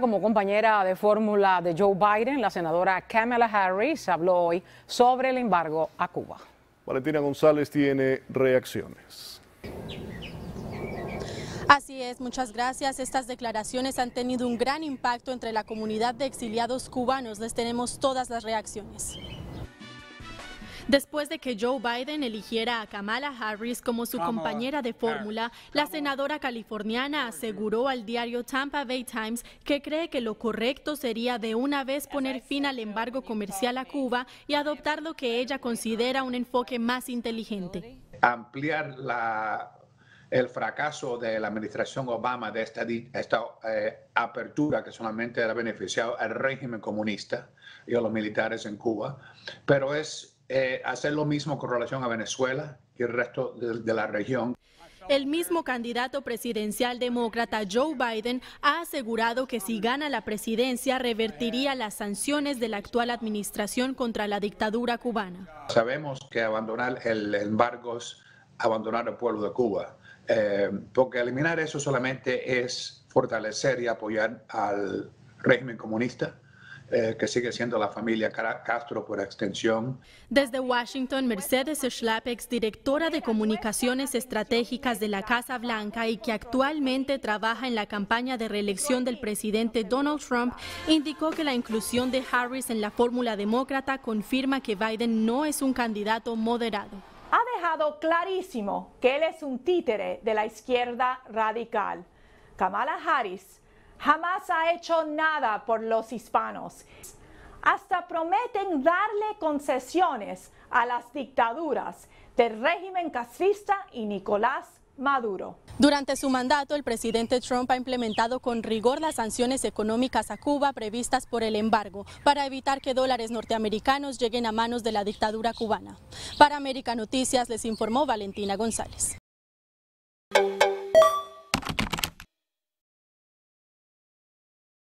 como compañera de fórmula de Joe Biden, la senadora Kamala Harris habló hoy sobre el embargo a Cuba. Valentina González tiene reacciones. Así es, muchas gracias. Estas declaraciones han tenido un gran impacto entre la comunidad de exiliados cubanos. Les tenemos todas las reacciones. Después de que Joe Biden eligiera a Kamala Harris como su compañera de fórmula, la senadora californiana aseguró al diario Tampa Bay Times que cree que lo correcto sería de una vez poner fin al embargo comercial a Cuba y adoptar lo que ella considera un enfoque más inteligente. Ampliar la, el fracaso de la administración Obama de esta, esta eh, apertura que solamente ha beneficiado al régimen comunista y a los militares en Cuba, pero es eh, hacer lo mismo con relación a Venezuela y el resto de, la región. El mismo candidato presidencial demócrata Joe Biden ha asegurado que si gana la presidencia revertiría las sanciones de la actual administración contra la dictadura cubana. Sabemos que abandonar el embargo es abandonar el pueblo de Cuba, eh, porque eliminar eso solamente es fortalecer y apoyar al régimen comunista eh, que sigue siendo la familia Castro por extensión. Desde Washington, Mercedes Schlapp, directora de Comunicaciones Estratégicas de la Casa Blanca y que actualmente trabaja en la campaña de reelección del presidente Donald Trump, indicó que la inclusión de Harris en la fórmula demócrata confirma que Biden no es un candidato moderado ha dejado clarísimo que él es un títere de la izquierda radical. Kamala Harris jamás ha hecho nada por los hispanos. Hasta prometen darle concesiones a las dictaduras del régimen castrista y Nicolás Maduro. Durante su mandato, el presidente Trump ha implementado con rigor las sanciones económicas a Cuba previstas por el embargo para evitar que dólares norteamericanos lleguen a manos de la dictadura cubana. Para América Noticias les informó Valentina González.